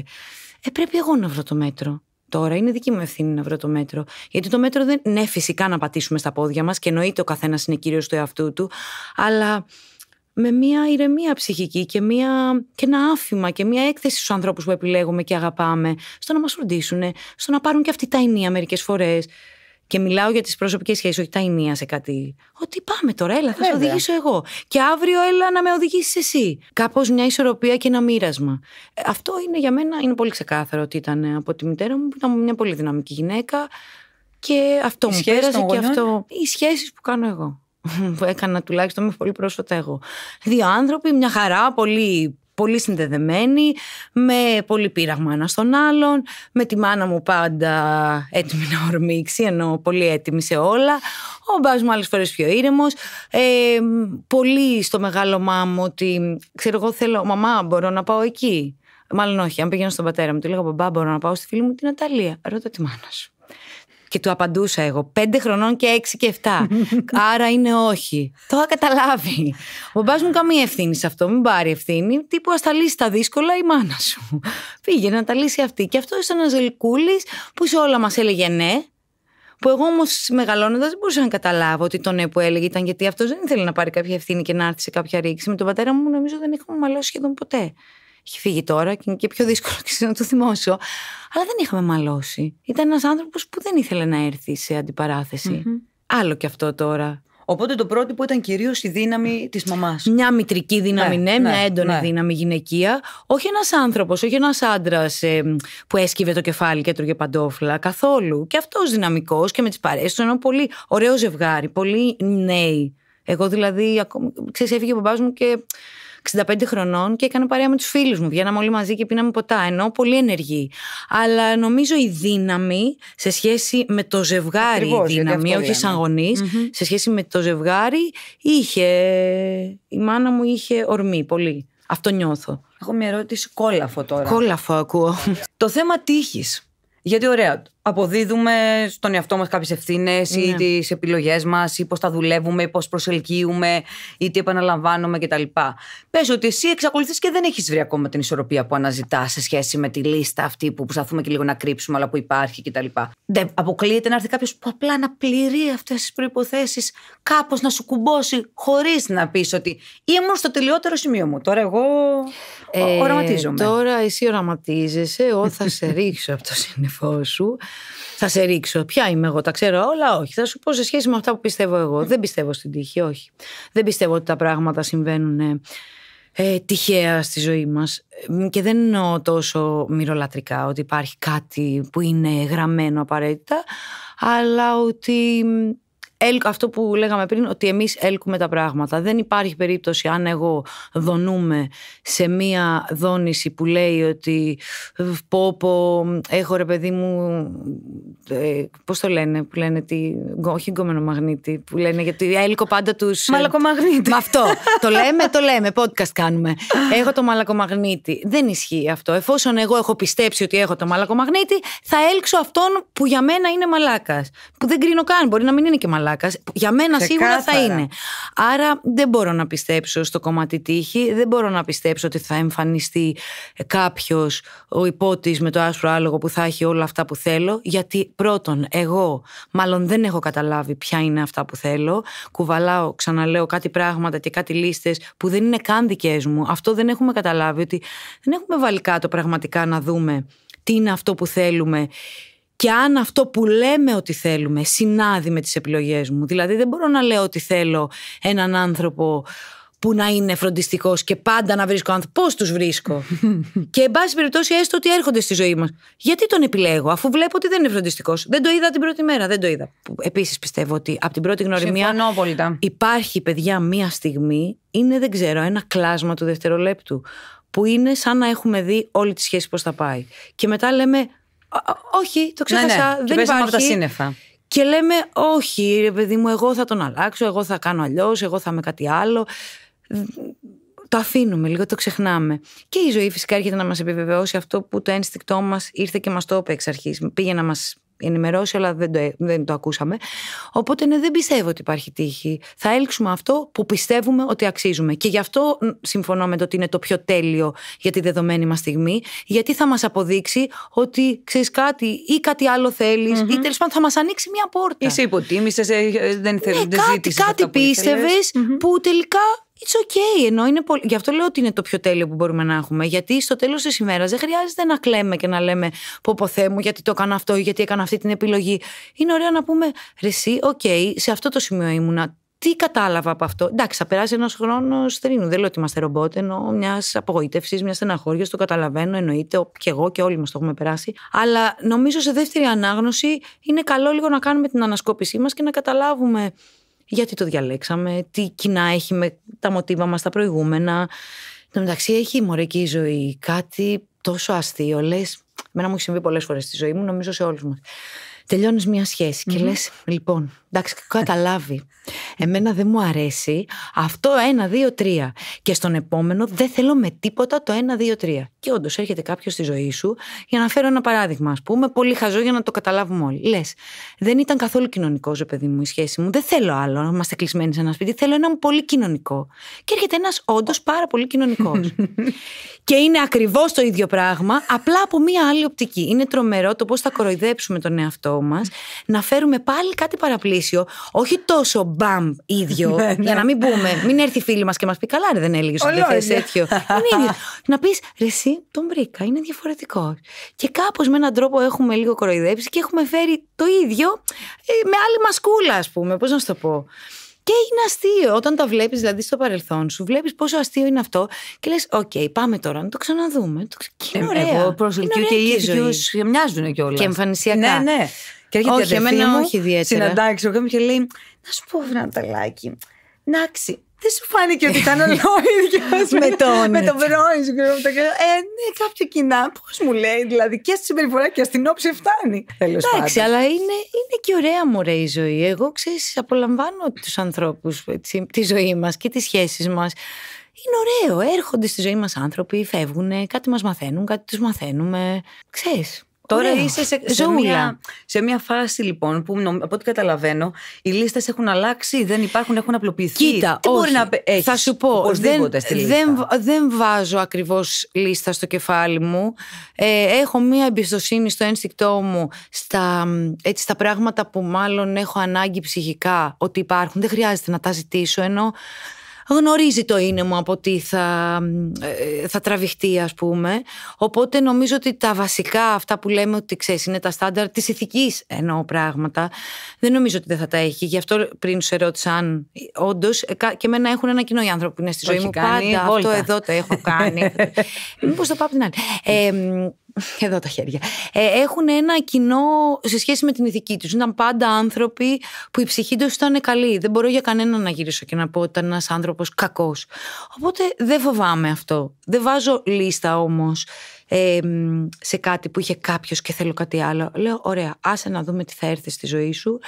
Ε, πρέπει εγώ να βρω το μέτρο. Τώρα είναι δική μου ευθύνη να βρω το μέτρο. Γιατί το μέτρο δεν. είναι φυσικά να πατήσουμε στα πόδια μας και εννοείται ο καθένας είναι κύριος του εαυτού του, αλλά με μια ηρεμία ψυχική και, μια, και ένα άφημα και μια έκθεση στους ανθρώπους που επιλέγουμε και αγαπάμε, στο να μας φροντίσουν, στο να πάρουν και αυτή τα ενία μερικές φορές. Και μιλάω για τις προσωπικές σχέσεις, όχι τα ενία σε κάτι. Ότι πάμε τώρα, έλα, θα σε οδηγήσω εγώ. Και αύριο έλα να με οδηγήσεις εσύ. Κάπως μια ισορροπία και ένα μοίρασμα. Ε, αυτό είναι για μένα είναι πολύ ξεκάθαρο ότι ήταν ε, από τη μητέρα μου, που ήταν μια πολύ δυναμική γυναίκα. Και αυτό μου πέρασε και αυτό. Οι σχέσεις που κάνω εγώ. Που έκανα τουλάχιστον με πολύ πρόσφατα εγώ. Δύο άνθρωποι, μια χαρά, πολύ πολύ συνδεδεμένη, με πολύ πείραγμα ένα στον άλλον, με τη μάνα μου πάντα έτοιμη να ορμήξει, ενώ πολύ έτοιμη σε όλα. Ο μπάς μου άλλες φορές πιο ήρεμος. Ε, πολύ στο μεγάλο μάμο ότι, ξέρω εγώ θέλω, μαμά μπορώ να πάω εκεί. Μάλλον όχι, αν πήγαινα στον πατέρα μου, του λέγα μπαμπά μπορώ να πάω στη φίλη μου την Αταλία. Ρώτα τη μάνα σου. Και του απαντούσα εγώ, πέντε χρονών και έξι και εφτά. Άρα είναι όχι. Το είχα καταλάβει. Ο μπαμπάς μου καμία ευθύνη σε αυτό, μην πάρει ευθύνη. Τύπου ας τα λύσει τα δύσκολα η μάνα σου. Πήγε να τα λύσει αυτή. Και αυτό ήταν ένας γλυκούλη που σε όλα μας έλεγε ναι, που εγώ όμως μεγαλώνοντας δεν μπορούσα να καταλάβω ότι το ναι που έλεγε ήταν γιατί αυτός δεν ήθελε να πάρει κάποια ευθύνη και να έρθει σε κάποια ρήξη. Με τον πατέρα μου νομίζω δεν είχαμε μαλώσει σχεδόν ποτέ. Έχει φύγει τώρα και είναι και πιο δύσκολο και να το θυμώσω. Αλλά δεν είχαμε μαλώσει. Ήταν ένας άνθρωπος που δεν ήθελε να έρθει σε αντιπαραθεση Άλλο και αυτό τώρα. Οπότε το πρότυπο ήταν κυρίως η δύναμη της μαμάς. Μια μητρική δύναμη, ναι, ναι μια ναι, έντονη ναι. δύναμη γυναικεία. Όχι ένας άνθρωπος, όχι ένας άντρας ε, που έσκυβε το κεφάλι και έτρωγε παντόφλα. Καθόλου. Και αυτός δυναμικός και με τις παρέσει του. Ένα πολύ ωραίο ζευγάρι, πολύ νέοι. Εγώ δηλαδή, ξέρεις, έφυγε ο μπαμπάς μου και 65 χρονών και έκανα παρέα με τους φίλους μου. Βγαίναμε όλοι μαζί και πίναμε ποτά. Ενώ πολύ ενεργή. Αλλά νομίζω η δύναμη σε σχέση με το ζευγάρι, η δύναμη, όχι σαν γονει σε σχέση με το ζευγάρι, είχε. Η μάνα μου είχε ορμή πολύ. Αυτό νιώθω. Έχω μια ερώτηση κόλαφο τώρα. Κόλαφο ακούω. το θέμα τύχης. Γιατί ωραία, αποδίδουμε στον εαυτό μας κάποιες ευθύνες ή ναι. τις επιλογές μας ή πώς τα δουλεύουμε ή πώς προσελκύουμε ή τι επαναλαμβάνουμε κτλ. Πες ότι εσύ εξακολουθείς και δεν έχεις βρει ακόμα την ισορροπία που αναζητάς σε σχέση με τη λίστα αυτή που προσπαθούμε και λίγο να κρύψουμε αλλά που υπάρχει κτλ. Δεν αποκλείεται να έρθει κάποιος που απλά να πληρεί αυτές τις προϋποθέσεις κάπως να σου κουμπώσει χωρίς να πεις ότι ήμουν στο τελειότερο σημείο μου. Τώρα εγώ ε, οραματίζομαι. Τώρα εσύ οραματίζεσαι, εγώ θα σε ρίξω από το σύννεφό σου. Θα σε ρίξω. Ποια είμαι εγώ, τα ξέρω όλα, όχι. Θα σου πω σε σχέση με αυτά που πιστεύω εγώ. Δεν πιστεύω στην τύχη, όχι. Δεν πιστεύω ότι τα πράγματα συμβαίνουν ε, ε, τυχαία στη ζωή μας. και δεν εννοώ τόσο μυρολατρικά ότι υπάρχει κάτι που είναι γραμμένο απαραίτητα αλλά ότι αυτό που λέγαμε πριν, ότι εμείς έλκουμε τα πράγματα. Δεν υπάρχει περίπτωση αν εγώ δονούμε σε μία δόνηση που λέει ότι πω πω έχω ρε παιδί μου, ε, πώς το λένε, που λένε, τι, όχι γκόμενο μαγνήτη, που λένε γιατί έλκω πάντα τους ε, Μαλακομαγνήτη. αυτό, το λέμε, το λέμε, podcast κάνουμε. έχω το μαλακομαγνήτη. Δεν ισχύει αυτό. Εφόσον εγώ έχω πιστέψει ότι έχω το μαλακομαγνήτη, θα έλξω αυτόν που για μένα είναι μαλάκας. Που δεν κρίνω καν, μπορεί να μην είναι και μαλάκας. Για μένα σίγουρα θα είναι. Άρα δεν μπορώ να πιστέψω στο κομμάτι τύχη, δεν μπορώ να πιστέψω ότι θα εμφανιστεί κάποιος ο υπότης με το άσπρο άλογο που θα έχει όλα αυτά που θέλω. Γιατί πρώτον, εγώ μάλλον δεν έχω καταλάβει ποια είναι αυτά που θέλω. Κουβαλάω, ξαναλέω κάτι πράγματα και κάτι λίστες που δεν είναι καν δικές μου. Αυτό δεν έχουμε καταλάβει ότι δεν έχουμε βάλει κάτω πραγματικά να δούμε τι είναι αυτό που θέλουμε και αν αυτό που λέμε ότι θέλουμε συνάδει με τις επιλογές μου. Δηλαδή δεν μπορώ να λέω ότι θέλω έναν άνθρωπο που να είναι φροντιστικός και πάντα να βρίσκω άνθρωποι, Πώς τους βρίσκω. και εν πάση περιπτώσει, έστω ότι έρχονται στη ζωή μας. Γιατί τον επιλέγω, αφού βλέπω ότι δεν είναι φροντιστικός. Δεν το είδα την πρώτη μέρα. Δεν το είδα. Επίσης πιστεύω ότι από την πρώτη γνωριμία. Υπάρχει, παιδιά, μία στιγμή, είναι δεν ξέρω, ένα κλάσμα του δευτερολέπτου. Που είναι σαν να έχουμε δει όλη τη σχέση πώς θα πάει. Και μετά λέμε, όχι, το ξέχασα. Ναι, ναι. Δεν και υπάρχει. από τα σύννεφα. Και λέμε, όχι, ρε παιδί μου, εγώ θα τον αλλάξω, εγώ θα κάνω αλλιώς, εγώ θα είμαι κάτι άλλο. Το αφήνουμε λίγο, το ξεχνάμε. Και η ζωή φυσικά έρχεται να μας επιβεβαιώσει αυτό που το ένστικτό μας ήρθε και μας το είπε εξ αρχής. Πήγε να μας ενημερώσει, αλλά δεν το, ε, δεν το ακούσαμε. Οπότε ναι, δεν πιστεύω ότι υπάρχει τύχη. Θα έλξουμε αυτό που πιστεύουμε ότι αξίζουμε. Και γι' αυτό συμφωνώ με το ότι είναι το πιο τέλειο για τη δεδομένη μας στιγμή, γιατί θα μας αποδείξει ότι ξέρεις κάτι ή κάτι άλλο ή τέλος πάντων θα μας ανοίξει μια πόρτα. Είσαι υποτίμησες, ε, ε, δεν θέλει. Ναι, κάτι, κάτι που τελικά It's ok, ενώ είναι πολύ... Γι' αυτό λέω ότι είναι το πιο τέλειο που μπορούμε να έχουμε. Γιατί στο τέλος της ημέρας δεν χρειάζεται να κλαίμε και να λέμε πω πω μου, γιατί το έκανα αυτό ή γιατί έκανα αυτή την επιλογή. Είναι ωραίο να πούμε ρε, εσύ, οκ, σε αυτό το σημείο ήμουνα. Τι κατάλαβα από αυτό. Εντάξει, θα περάσει ένας χρόνος Δεν λέω ότι είμαστε ρομπότ, ενώ μιας απογοήτευσης, μιας στεναχώριας, το καταλαβαίνω, εννοείται. Και εγώ και όλοι μας το έχουμε περάσει. Αλλά νομίζω σε δεύτερη ανάγνωση είναι καλό λίγο να κάνουμε την ανασκόπησή μας και να καταλάβουμε γιατί το διαλέξαμε, τι κοινά έχει με τα μοτίβα μας τα προηγούμενα. Εν μεταξύ έχει η και ζωή κάτι τόσο αστείο. Λες, εμένα μου έχει συμβεί πολλές φορές στη ζωή μου, νομίζω σε όλους μας. Τελειώνεις μια σχεση και λες, λοιπόν, εντάξει, καταλάβει. Εμένα δεν μου αρέσει αυτό ένα, δύο, τρία. Και στον επόμενο δεν θέλω με τίποτα το ένα, δύο, τρία. Και όντως έρχεται κάποιος στη ζωή σου, για να φέρω ένα παράδειγμα, ας πούμε, πολύ χαζό για να το καταλάβουμε όλοι. Λες, δεν ήταν καθόλου κοινωνικός, ρε παιδί μου, η σχέση μου. Δεν θέλω άλλο να είμαστε κλεισμένοι σε ένα σπίτι. Θέλω έναν πολύ κοινωνικό. Και έρχεται ένας όντως πάρα πολύ κοινωνικός. και είναι ακριβώς το ίδιο πράγμα, απλά από μία άλλη οπτική. Είναι τρομερό το πώς θα κοροϊδέψουμε τον εαυτό μας, να φέρουμε πάλι κάτι παραπλήσιο, όχι τόσο μπαμ ίδιο, ναι, ναι. για να μην πούμε, μην έρθει φίλη μας και μας πει καλά, δεν έλεγες ότι θες τέτοιο. Να πεις, ρε, τον βρήκα, είναι διαφορετικό. Και κάπως με έναν τρόπο έχουμε λίγο κοροϊδέψει και έχουμε φέρει το ίδιο ε, με άλλη μασκούλα, ας πούμε. Πώς να σου το πω. Και είναι αστείο. Όταν τα βλέπεις, δηλαδή στο παρελθόν σου, βλέπεις πόσο αστείο είναι αυτό και λες: Οκ, πάμε τώρα να το ξαναδούμε. Το... Και είναι ε, ωραία. Εγώ προσελκύω και οι ίδιοι μοιάζουν κιόλας. Και εμφανισιακά. Ναι, ναι. Και έρχεται όχι, εμένα ιδιαίτερα. Συναντάξει, ο και λέει: Να σου πω, Βρανταλάκι, Νάξι, δεν σου φάνηκε ότι ήταν ολόιδιο με τον. με τον Ρόιζ. Ε, ναι, κάποια κοινά. Πώς μου λέει, δηλαδή και στη συμπεριφορά και στην όψη φτάνει. Εντάξει, αλλά είναι, είναι και ωραία μου η ζωή. Εγώ ξέρεις, απολαμβάνω τους ανθρώπους, τη ζωή μας και τις σχέσεις μας. Είναι ωραίο. Έρχονται στη ζωή μας άνθρωποι, φεύγουν, κάτι μας μαθαίνουν, κάτι τους μαθαίνουμε. Ξέρεις, Τώρα είσαι σε, σε, μια, σε μια φάση λοιπόν που από ό,τι καταλαβαίνω οι λίστες έχουν αλλάξει, δεν υπάρχουν, έχουν απλοποιηθεί. Κοίτα, όχι. μπορεί να έχεις, θα σου πω. Δεν, δεν, δεν βάζω ακριβώς λίστα στο κεφάλι μου. Ε, έχω μια εμπιστοσύνη στο ένστικτό μου, στα, έτσι, στα πράγματα που μάλλον έχω ανάγκη ψυχικά ότι υπάρχουν. Δεν χρειάζεται να τα ζητήσω ενώ γνωρίζει το είναι μου από τι θα, ε, θα τραβηχτεί ας πούμε. Οπότε νομίζω ότι τα βασικά αυτά που λέμε ότι ξέρεις, είναι τα στάνταρ της ηθικής εννοώ πράγματα. Δεν νομίζω ότι δεν θα τα έχει. Γι' αυτό πριν σε ερώτησα αν όντως ε, και εμένα έχουν ένα κοινό οι άνθρωποι που είναι στη ζωή μου. Κάνει, πάντα αυτό εδώ το έχω κάνει. Μήπως το πάω από την άλλη. Ε, εδώ τα χέρια. Ε, έχουν ένα κοινό σε σχέση με την ηθική τους. Ήταν πάντα άνθρωποι που η ψυχή τους ήταν καλή. Δεν μπορώ για κανένα να γυρίσω και να πω ότι ήταν ένας άνθρωπος κακός. Οπότε δεν φοβάμαι αυτό. Δεν βάζω λίστα όμως ε, σε κάτι που είχε κάποιος και θέλω κάτι άλλο. Λέω, ωραία, άσε να δούμε τι θα έρθει στη ζωή σου.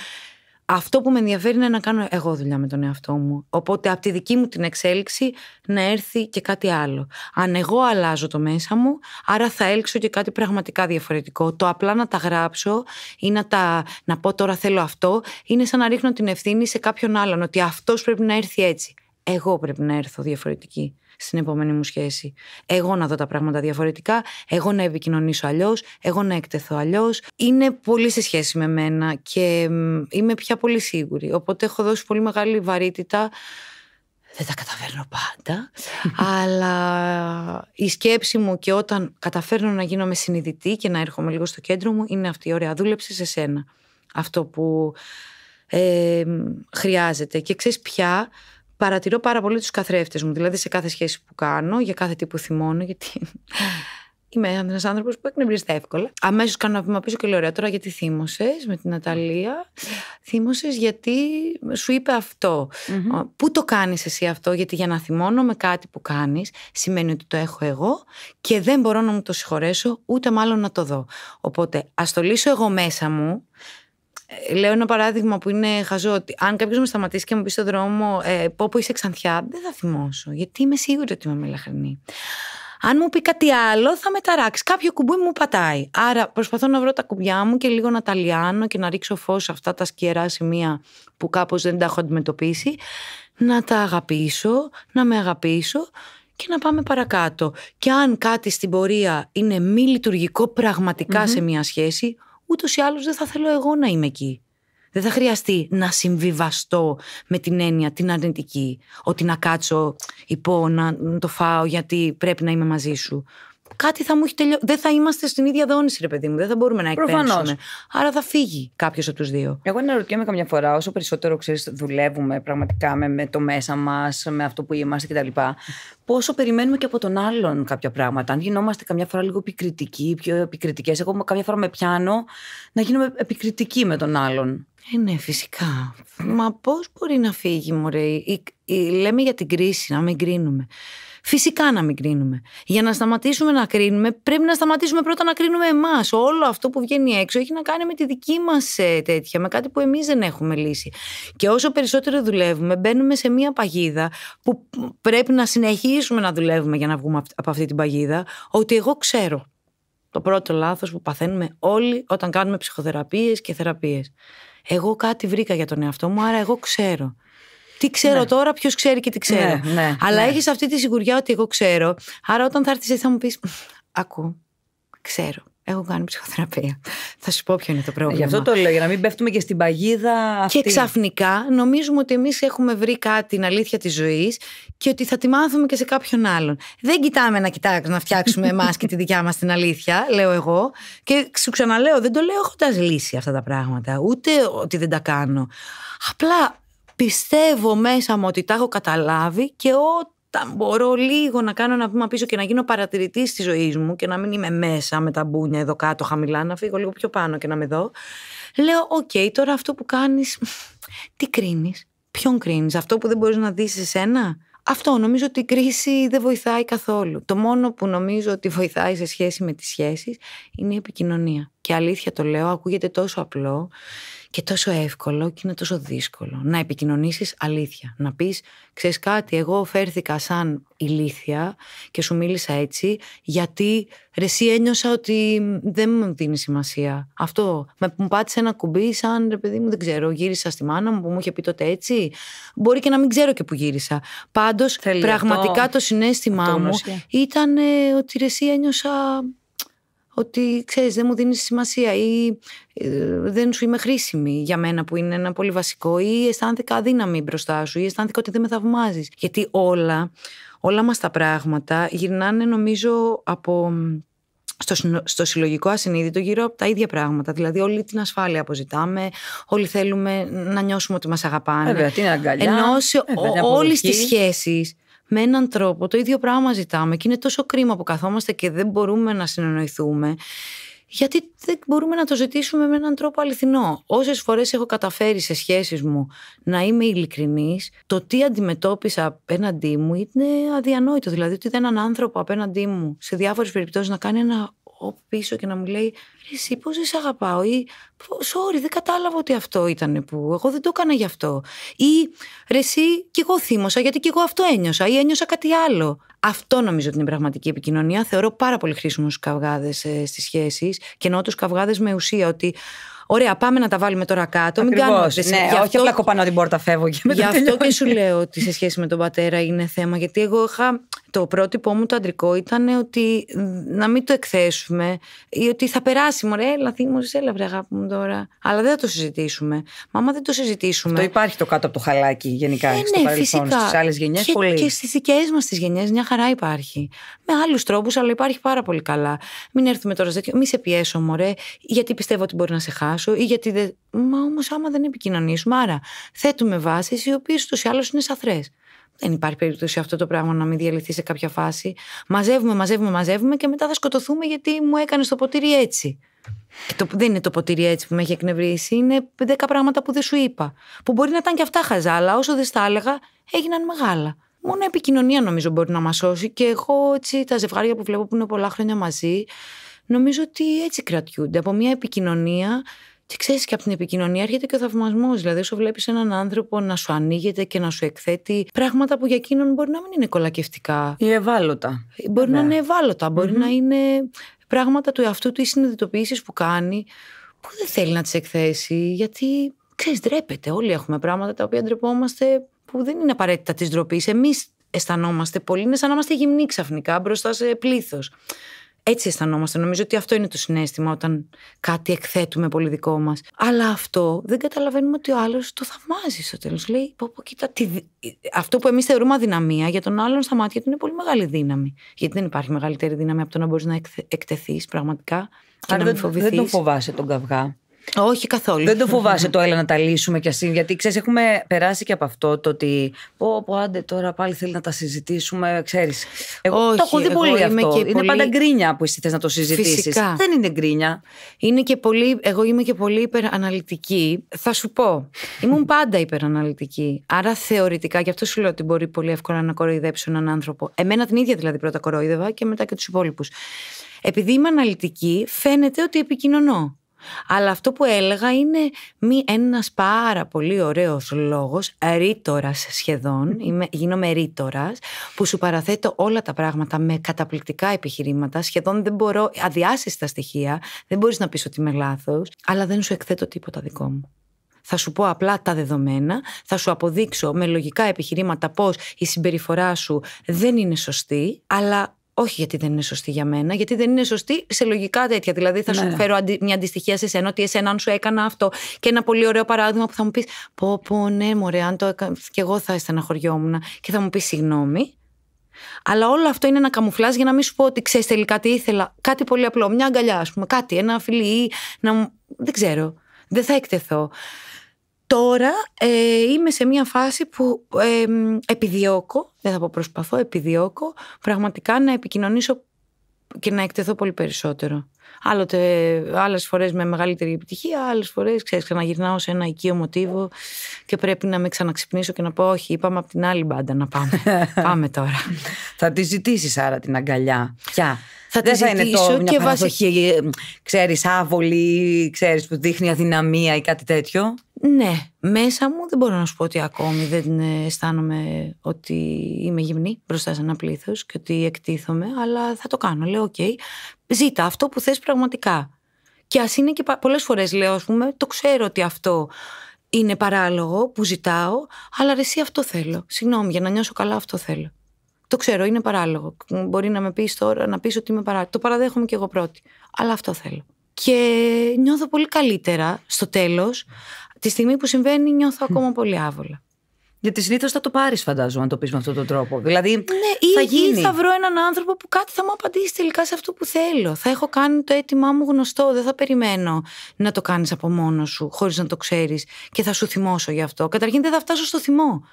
Αυτό που με ενδιαφέρει είναι να κάνω εγώ δουλειά με τον εαυτό μου. Οπότε από τη δική μου την εξέλιξη να έρθει και κάτι άλλο. Αν εγώ αλλάζω το μέσα μου, άρα θα έλξω και κάτι πραγματικά διαφορετικό. Το απλά να τα γράψω ή να, τα, να πω τώρα θέλω αυτό, είναι σαν να ρίχνω την ευθύνη σε κάποιον άλλον. Ότι αυτός πρέπει να έρθει έτσι. Εγώ πρέπει να έρθω διαφορετική στην επόμενη μου σχέση. Εγώ να δω τα πράγματα διαφορετικά, εγώ να επικοινωνήσω αλλιώς, εγώ να εκτεθώ αλλιώς. Είναι πολύ σε σχέση με μένα και είμαι πια πολύ σίγουρη. Οπότε έχω δώσει πολύ μεγάλη βαρύτητα. Δεν τα καταφέρνω πάντα, αλλά η σκέψη μου και όταν καταφέρνω να γίνομαι συνειδητή και να έρχομαι λίγο στο κέντρο μου είναι αυτή. η Ωραία, δούλεψη σε σένα αυτό που ε, χρειάζεται. Και ξέρεις πια παρατηρώ πάρα πολύ τους καθρέφτες μου. Δηλαδή σε κάθε σχέση που κάνω, για κάθε τι που θυμώνω, γιατί είμαι ένας άνθρωπος που εκνευρίζεται εύκολα. Αμέσως κάνω ένα βήμα πίσω και λέω: Ωραία, τώρα γιατί θύμωσες με την Ναταλία. Θύμωσες γιατί σου είπε Πού το κάνεις εσύ αυτό, Γιατί για να θυμώνω με κάτι που κάνεις, σημαίνει ότι το έχω εγώ και δεν μπορώ να μου το συγχωρέσω, ούτε μάλλον να το δω. Οπότε ας το λύσω εγώ μέσα μου ε, λέω ένα παράδειγμα που είναι χαζό. Ότι αν κάποιος με σταματήσει και μου πει στον δρόμο ε, που είσαι ξανθιά, δεν θα θυμώσω. Γιατί είμαι σίγουρη ότι είμαι μελαχρινή. Αν μου πει κάτι άλλο, θα με ταράξει. Κάποιο κουμπί μου πατάει. Άρα προσπαθώ να βρω τα κουμπιά μου και λίγο να τα λιάνω και να ρίξω φως σε αυτά τα σκιερά σημεία που κάπως δεν τα έχω αντιμετωπίσει. Να τα αγαπήσω, να με αγαπήσω και να πάμε παρακάτω. Και αν κάτι στην πορεία είναι μη λειτουργικό σε μια σχέση, ούτως ή άλλως δεν θα θέλω εγώ να είμαι εκεί. Δεν θα χρειαστεί να συμβιβαστώ με την έννοια την αρνητική, ότι να κάτσω υπό λοιπόν, να το φάω γιατί πρέπει να είμαι μαζί σου κάτι θα μου έχει τελειώσει. Δεν θα είμαστε στην ίδια δόνηση, ρε παιδί μου. Δεν θα μπορούμε να εκπέμψουμε. Άρα θα φύγει κάποιος από τους δύο. Εγώ αναρωτιέμαι καμιά φορά, όσο περισσότερο ξέρεις, δουλεύουμε πραγματικά με, το μέσα μας, με αυτό που είμαστε κτλ. Πόσο περιμένουμε και από τον άλλον κάποια πράγματα. Αν γινόμαστε καμιά φορά λίγο επικριτικοί, πιο επικριτικές. Εγώ καμιά φορά με πιάνω να γίνουμε επικριτικοί με τον άλλον. Ε, ναι, φυσικά. Μα πώς μπορεί να φύγει, Μωρέ. λέμε για την κρίση, να μην κρίνουμε. Φυσικά να μην κρίνουμε. Για να σταματήσουμε να κρίνουμε, πρέπει να σταματήσουμε πρώτα να κρίνουμε εμάς. Όλο αυτό που βγαίνει έξω έχει να κάνει με τη δική μας ε, τέτοια, με κάτι που εμείς δεν έχουμε λύσει. Και όσο περισσότερο δουλεύουμε, μπαίνουμε σε μία παγίδα που πρέπει να συνεχίσουμε να δουλεύουμε για να βγούμε από αυτή την παγίδα, ότι εγώ ξέρω. Το πρώτο λάθος που παθαίνουμε όλοι όταν κάνουμε ψυχοθεραπείες και θεραπείες. Εγώ κάτι βρήκα για τον εαυτό μου, άρα εγώ ξέρω τι ξέρω ναι. τώρα, ποιος ξέρει και τι ξέρω. Ναι, ναι, Αλλά έχεις αυτή τη σιγουριά ότι εγώ ξέρω. Άρα όταν θα έρθεις, θα μου πεις: Ακού, ξέρω. Έχω κάνει ψυχοθεραπεία. Θα σου πω ποιο είναι το ε, πρόβλημα. Γι' αυτό το λέω, για να μην πέφτουμε και στην παγίδα αυτή. Και ξαφνικά νομίζουμε ότι εμείς έχουμε βρει κάτι, την αλήθεια της ζωής και ότι θα τη μάθουμε και σε κάποιον άλλον. Δεν κοιτάμε να να φτιάξουμε εμάς και τη δικιά μας την αλήθεια, λέω εγώ. Και σου ξαναλέω, δεν το λέω έχοντας λύσει αυτά τα πράγματα, ούτε ότι δεν τα κάνω. Απλά πιστεύω μέσα μου ότι τα έχω καταλάβει και όταν μπορώ λίγο να κάνω ένα βήμα πίσω και να γίνω παρατηρητής της ζωής μου και να μην είμαι μέσα με τα μπούνια εδώ κάτω χαμηλά, να φύγω λίγο πιο πάνω και να με δω, λέω οκ, okay, τώρα αυτό που κάνεις, τι κρίνεις, ποιον κρίνεις, αυτό που δεν μπορείς να δεις εσένα. Αυτό νομίζω ότι η κρίση δεν βοηθάει καθόλου. Το μόνο που νομίζω ότι βοηθάει σε σχέση με τις σχέσεις είναι η επικοινωνία. Και αλήθεια το λέω, ακούγεται τόσο απλό και τόσο εύκολο και είναι τόσο δύσκολο να επικοινωνήσεις αλήθεια. Να πεις, ξέρεις κάτι, εγώ φέρθηκα σαν ηλίθια και σου μίλησα έτσι γιατί ρε ένιωσα ότι δεν μου δίνει σημασία. Αυτό, με, μου πάτησε ένα κουμπί σαν ρε παιδί μου δεν ξέρω, γύρισα στη μάνα μου που μου είχε πει τότε έτσι. Μπορεί και να μην ξέρω και που γύρισα. Πάντως Θέλει πραγματικά το συνέστημά μου ήταν ότι ρε ένιωσα ότι ξέρεις δεν μου δίνεις σημασία ή ε, δεν σου είμαι χρήσιμη για μένα που είναι ένα πολύ βασικό ή αισθάνθηκα αδύναμη μπροστά σου ή αισθάνθηκα ότι δεν με θαυμάζεις. Γιατί όλα, όλα μας τα πράγματα γυρνάνε νομίζω από... Στο, στο συλλογικό ασυνείδητο γύρω από τα ίδια πράγματα. Δηλαδή, όλη την ασφάλεια αποζητάμε, όλοι θέλουμε να νιώσουμε ότι μας αγαπάνε. Βέβαια, την αγκαλιά. Ενώ σε ε, όλες τις με έναν τρόπο το ίδιο πράγμα ζητάμε και είναι τόσο κρίμα που καθόμαστε και δεν μπορούμε να συνεννοηθούμε γιατί δεν μπορούμε να το ζητήσουμε με έναν τρόπο αληθινό. Όσες φορές έχω καταφέρει σε σχέσεις μου να είμαι ειλικρινής, το τι αντιμετώπισα απέναντί μου είναι αδιανόητο. Δηλαδή ότι δεν έναν άνθρωπο απέναντί μου σε διάφορες περιπτώσεις να κάνει ένα πίσω και να μου λέει Εσύ πώς δεν σε αγαπάω, ή Sorry, δεν κατάλαβα ότι αυτό ήταν που. Εγώ δεν το έκανα γι' αυτό. Ή Ρε, εσύ κι εγώ θύμωσα γιατί κι εγώ αυτό ένιωσα, ή ένιωσα κάτι άλλο. Αυτό νομίζω ότι είναι η πραγματική επικοινωνία. Θεωρώ πάρα ειναι πραγματικη επικοινωνια θεωρω παρα πολυ χρήσιμου του καυγάδες ε, στις σχέσεις και εννοώ τους καυγάδες με ουσία ότι Ωραία, πάμε να τα βάλουμε τώρα κάτω. Ακριβώς, μην κάνουμε. Ναι, όχι, αυτό... όχι απλά κοπανώ την πόρτα, φεύγω και Γι' αυτό και σου λέω ότι σε σχέση με τον πατέρα είναι θέμα, γιατί εγώ είχα το πρότυπό μου το αντρικό ήταν ότι να μην το εκθέσουμε ή ότι θα περάσει μωρέ, έλα θύμωσες, έλα βρε αγάπη μου τώρα. Αλλά δεν θα το συζητήσουμε. Μα άμα δεν το συζητήσουμε... Το υπάρχει το κάτω από το χαλάκι γενικά ε, στο ναι, παρελθόν, φυσικά. στις άλλες γενιές και, πολύ. Και στις δικές μας γενιές μια χαρά υπάρχει. Με άλλους τρόπους, αλλά υπάρχει πάρα πολύ καλά. Μην έρθουμε τώρα σε τέτοιο, μη σε πιέσω μωρέ, γιατί πιστεύω ότι μπορεί να σε χάσω ή γιατί δεν... Μα όμως άμα δεν επικοινωνήσουμε, άρα θέτουμε βάσεις οι οποίες ούτως ή είναι σαθρές. Δεν υπάρχει περίπτωση αυτό το πράγμα να μην διαλυθεί σε κάποια φάση. Μαζεύουμε, μαζεύουμε, μαζεύουμε και μετά θα σκοτωθούμε γιατί μου έκανε το ποτήρι έτσι. Και το, δεν είναι το ποτήρι έτσι που με έχει εκνευρίσει. Είναι 10 πράγματα που δεν σου είπα. Που μπορεί να ήταν και αυτά χαζά, αλλά όσο δεν στα έλεγα, έγιναν μεγάλα. Μόνο η επικοινωνία νομίζω μπορεί να μας σώσει. Και εγώ έτσι τα ζευγάρια που βλέπω που είναι πολλά χρόνια μαζί, νομίζω ότι έτσι κρατιούνται. Από μια επικοινωνία και ξέρεις, και από την επικοινωνία έρχεται και ο θαυμασμός. Δηλαδή, όσο βλέπεις έναν άνθρωπο να σου ανοίγεται και να σου εκθέτει πράγματα που για εκείνον μπορεί να μην είναι κολακευτικά. Ή ευάλωτα. Μπορεί να ναι. είναι ευάλωτα. να είναι πράγματα του εαυτού του ή συνειδητοποιήσει που κάνει που δεν θέλει να τις εκθέσει. Γιατί ξέρεις, ντρέπεται. Όλοι έχουμε πράγματα τα οποία ντρεπόμαστε που δεν είναι απαραίτητα της ντροπής. Εμείς αισθανόμαστε πολύ, είναι σαν να είμαστε γυμνοί ξαφνικά μπροστά σε πλήθος. Έτσι αισθανόμαστε. Νομίζω ότι αυτό είναι το συνέστημα όταν κάτι εκθέτουμε πολύ δικό μας. Αλλά αυτό δεν καταλαβαίνουμε ότι ο άλλος το θαυμάζει στο τέλος. Λέει, πω, πω, κοίτα, αυτό που εμείς θεωρούμε αδυναμία για τον άλλον στα μάτια του είναι πολύ μεγάλη δύναμη. Γιατί δεν υπάρχει μεγαλύτερη δύναμη από το να μπορείς να εκτεθείς πραγματικά. Και να δεν, δεν τον φοβάσαι τον καυγά. Όχι καθόλου. Δεν το φοβάσαι το έλα να τα λύσουμε κι ασύ. Γιατί ξέρεις, έχουμε περάσει και από αυτό το ότι. Πω, πω, άντε τώρα πάλι θέλει να τα συζητήσουμε. Ξέρεις. Εγώ Όχι, το έχω δει πολύ αυτό. είναι πολύ... πάντα γκρίνια που εσύ θες να το συζητήσεις. Δεν είναι γκρίνια. Είναι και πολύ. Εγώ είμαι και πολύ υπεραναλυτική. Θα σου πω. Ήμουν πάντα υπεραναλυτική. Άρα θεωρητικά, γι' αυτό σου λέω ότι μπορεί πολύ εύκολα να κοροϊδέψω έναν άνθρωπο. Εμένα την ίδια δηλαδή πρώτα κοροϊδεύα και μετά και τους υπόλοιπους. Επειδή είμαι αναλυτική, φαίνεται ότι επικοινωνώ. Αλλά αυτό που έλεγα είναι μη, ένας πάρα πολύ ωραίος λόγος, ρήτορας σχεδόν, είμαι, γίνομαι ρήτορας, που σου παραθέτω όλα τα πράγματα με καταπληκτικά επιχειρήματα, σχεδόν δεν μπορώ, αδειάσεις τα στοιχεία, δεν μπορείς να πεις ότι είμαι λάθος, αλλά δεν σου εκθέτω τίποτα δικό μου. Θα σου πω απλά τα δεδομένα, θα σου αποδείξω με λογικά επιχειρήματα πώς η συμπεριφορά σου δεν είναι σωστή, αλλά όχι γιατί δεν είναι σωστή για μένα, γιατί δεν είναι σωστή σε λογικά τέτοια. Δηλαδή, θα σου ναι. φέρω μια αντιστοιχία σε σένα, ότι εσένα αν σου έκανα αυτό. Και ένα πολύ ωραίο παράδειγμα που θα μου πεις: Πω, πω, ναι, μωρέ, αν το έκανα. και εγώ θα στεναχωριόμουν. Και θα μου πεις συγγνώμη. Αλλά όλο αυτό είναι ένα καμουφλάζ για να μην σου πω ότι ξέρεις τελικά τι ήθελα. Κάτι πολύ απλό. Μια αγκαλιά, ας πούμε. Κάτι, ένα φιλί. Να... Δεν ξέρω. Δεν θα εκτεθώ. Τώρα ε, είμαι σε μια φάση που ε, επιδιώκω, δεν θα πω προσπαθώ, επιδιώκω πραγματικά να επικοινωνήσω και να εκτεθώ πολύ περισσότερο. Άλλοτε, άλλες φορές με μεγαλύτερη επιτυχία, άλλες φορές ξέρεις, ξαναγυρνάω σε ένα οικείο μοτίβο και πρέπει να με ξαναξυπνήσω και να πω όχι, είπαμε από την άλλη μπάντα να πάμε. πάμε τώρα. Θα τη ζητήσεις, άρα την αγκαλιά. Ποια. Θα Δεν θα είναι το μια βάση... ξέρεις, άβολη, ξέρεις, που δείχνει αδυναμία ή κάτι τέτοιο. Ναι, μέσα μου δεν μπορώ να σου πω ότι ακόμη δεν ε, αισθάνομαι ότι είμαι γυμνή μπροστά σε ένα πλήθος και ότι εκτίθομαι, αλλά θα το κάνω. Λέω, οκ, okay, Ζήτα αυτό που θες πραγματικά. Και ας είναι και πολλές φορές λέω, ας πούμε, το ξέρω ότι αυτό είναι παράλογο που ζητάω, αλλά εσύ αυτό θέλω. Συγγνώμη, για να νιώσω καλά, αυτό θέλω. Το ξέρω, είναι παράλογο. Μπορεί να με πεις τώρα να πεις ότι είμαι παράλογο. Το παραδέχομαι και εγώ πρώτη. Αλλά αυτό θέλω. Και νιώθω πολύ καλύτερα στο τέλος. Τη στιγμή που συμβαίνει, νιώθω ακόμα πολύ άβολα. Γιατί συνήθως θα το πάρεις, φαντάζομαι, αν το πεις με αυτόν τον τρόπο. Δηλαδή, ναι, θα ή, γίνει. Ή θα βρω έναν άνθρωπο που κάτι θα μου απαντήσει τελικά σε αυτό που θέλω. Θα έχω κάνει το αίτημά μου γνωστό. Δεν θα περιμένω να το κάνεις από μόνος σου, χωρίς να το ξέρεις και θα σου θυμώσω γι' αυτό. Καταρχήν δεν θα φτάσω στο θυμό.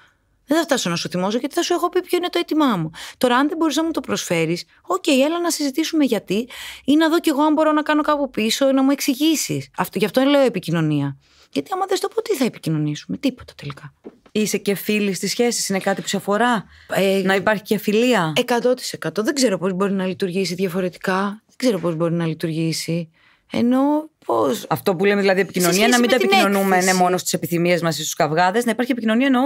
Δεν θα φτάσω να σου θυμώσω γιατί θα σου έχω πει ποιο είναι το αίτημά μου. Τώρα, αν δεν μπορείς να μου το προσφέρεις, οκ, έλα να συζητήσουμε γιατί ή να δω κι εγώ αν μπορώ να κάνω κάπου πίσω, να μου εξηγήσεις. Γι' αυτό λέω επικοινωνία. Γιατί άμα δεν στο πω, τι θα επικοινωνήσουμε, τίποτα τελικά. Είσαι και φίλης στη σχέσης, είναι κάτι που σε αφορά. Ε, να υπάρχει και φιλία. 100%. Δεν ξέρω πώς μπορεί να λειτουργήσει διαφορετικά. Δεν ξέρω πώς μπορεί να λειτουργήσει. Ενώ πώς. Αυτό που λέμε δηλαδή επικοινωνία, να μην τα επικοινωνούμε ναι, μόνο στι επιθυμίες μας ή στους καυγάδες, να υπάρχει επικοινωνία εννοώ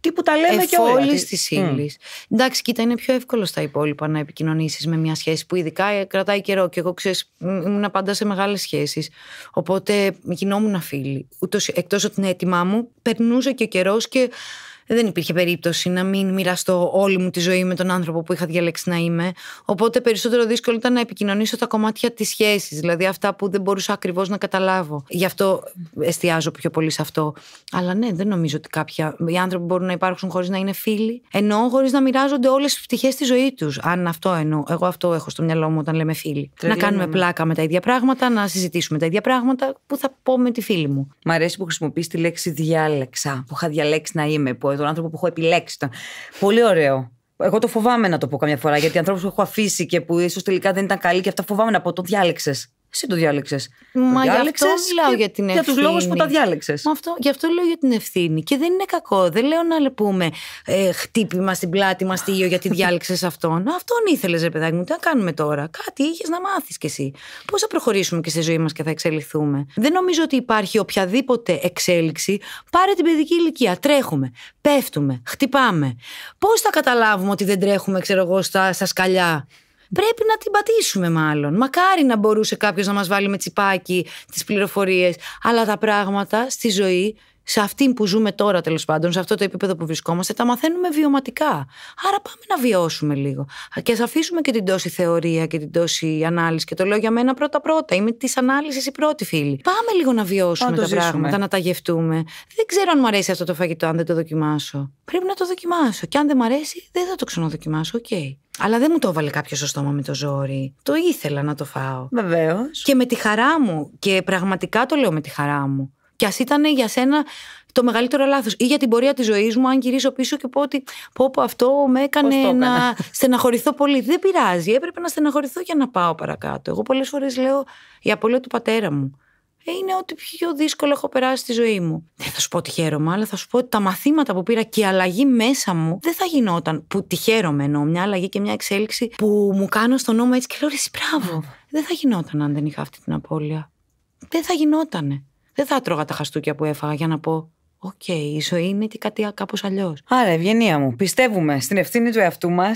τι που τα λέμε και όλα. όλη τη ύλης. Εντάξει, κοίτα, είναι πιο εύκολο στα υπόλοιπα να επικοινωνήσεις με μια σχέση που ειδικά ε, κρατάει καιρό. Και εγώ ξέρω, ήμουν πάντα σε μεγάλες σχέσεις. Οπότε γινόμουν φίλη. Εκτός από την έτοιμά μου, περνούσε και ο καιρός και δεν υπήρχε περίπτωση να μην μοιραστώ όλη μου τη ζωή με τον άνθρωπο που είχα διαλέξει να είμαι. Οπότε περισσότερο δύσκολο ήταν να επικοινωνήσω τα κομμάτια της σχέσης, δηλαδή αυτά που δεν μπορούσα ακριβώς να καταλάβω. Γι' αυτό εστιάζω πιο πολύ σε αυτό. Αλλά ναι, δεν νομίζω ότι κάποια. Οι άνθρωποι μπορούν να υπάρχουν χωρίς να είναι φίλοι. Εννοώ χωρίς να μοιράζονται όλες τις πτυχές της ζωής τους. Αν αυτό εννοώ. Εγώ αυτό έχω στο μυαλό μου όταν λέμε φίλοι. Τρελή να κάνουμε πλάκα με τα ίδια πράγματα, να συζητήσουμε τα ίδια πράγματα που θα πω με τη φίλη μου. Μ' αρέσει που χρησιμοποιείς τη λέξη διάλεξα, που είχα διαλέξει να είμαι, που τον άνθρωπο που έχω επιλέξει. Πολύ ωραίο. Εγώ το φοβάμαι να το πω καμιά φορά, γιατί ανθρώπους που έχω αφήσει και που ίσως τελικά δεν ήταν καλοί και αυτά φοβάμαι να πω, τον διάλεξες. Εσύ το διάλεξες. Μα γι' αυτό μιλάω για την ευθύνη. Για τους λόγους που τα διάλεξε. Γι' αυτό λέω για την ευθύνη. Και δεν είναι κακό. Δεν λέω να λεπούμε ε, χτύπημα στην πλάτη μας τίγιο γιατί διάλεξες αυτόν. Αυτόν ήθελες, ρε παιδάκι μου. Τι να κάνουμε τώρα. Κάτι είχες να μάθεις κι εσύ. Πώς θα προχωρήσουμε και στη ζωή μας και θα εξελιχθούμε. Δεν νομίζω ότι υπάρχει οποιαδήποτε εξέλιξη. Πάρε την παιδική ηλικία. Τρέχουμε. Πέφτουμε. Χτυπάμε. Πώς θα καταλάβουμε ότι δεν τρέχουμε, ξέρω εγώ, στα, στα σκαλιά πρέπει να την πατήσουμε μάλλον. Μακάρι να μπορούσε κάποιος να μας βάλει με τσιπάκι τις πληροφορίες. Αλλά τα πράγματα στη ζωή σε αυτή που ζούμε τώρα τέλος πάντων, σε αυτό το επίπεδο που βρισκόμαστε, τα μαθαίνουμε βιωματικά. Άρα πάμε να βιώσουμε λίγο. Και ας αφήσουμε και την τόση θεωρία και την τόση ανάλυση. Και το λέω για μένα πρώτα-πρώτα. Είμαι της ανάλυσης η πρώτη φίλη. Πάμε λίγο να βιώσουμε τα πράγματα, να τα γευτούμε. Δεν ξέρω αν μου αρέσει αυτό το φαγητό, αν δεν το δοκιμάσω. Πρέπει να το δοκιμάσω. Και αν δεν μου αρέσει, δεν θα το ξαναδοκιμάσω. Οκ. Αλλά δεν μου το έβαλε κάποιος στο στόμα με το ζόρι. Το ήθελα να το φάω. Βεβαίως. Και με τη χαρά μου. Και πραγματικά το λέω με τη χαρά μου. Και α ήταν για σένα το μεγαλύτερο λάθος. Ή για την πορεία της ζωής μου, αν γυρίσω πίσω και πω ότι πω, πω αυτό με έκανε να στεναχωρηθώ πολύ. Δεν πειράζει. Έπρεπε να στεναχωρηθώ για να πάω παρακάτω. Εγώ πολλές φορές λέω η απώλεια του πατέρα μου. Ε, είναι ό,τι πιο δύσκολο έχω περάσει στη ζωή μου. Δεν θα σου πω ότι χαίρομαι, αλλά θα σου πω ότι τα μαθήματα που πήρα και η αλλαγή μέσα μου δεν θα γινόταν. Που τη χαίρομαι εννοώ, μια αλλαγή και μια εξέλιξη που μου κάνω στο νόμο έτσι και λέω: Εσύ μπράβο. δεν θα γινόταν αν δεν είχα αυτή την απώλεια. Δεν θα γινότανε δεν θα τρώγα τα χαστούκια που έφαγα για να πω Οκ, okay, η ζωή είναι και κάτι κάπως αλλιώς. Άρα, ευγενία μου. Πιστεύουμε στην ευθύνη του εαυτού μας.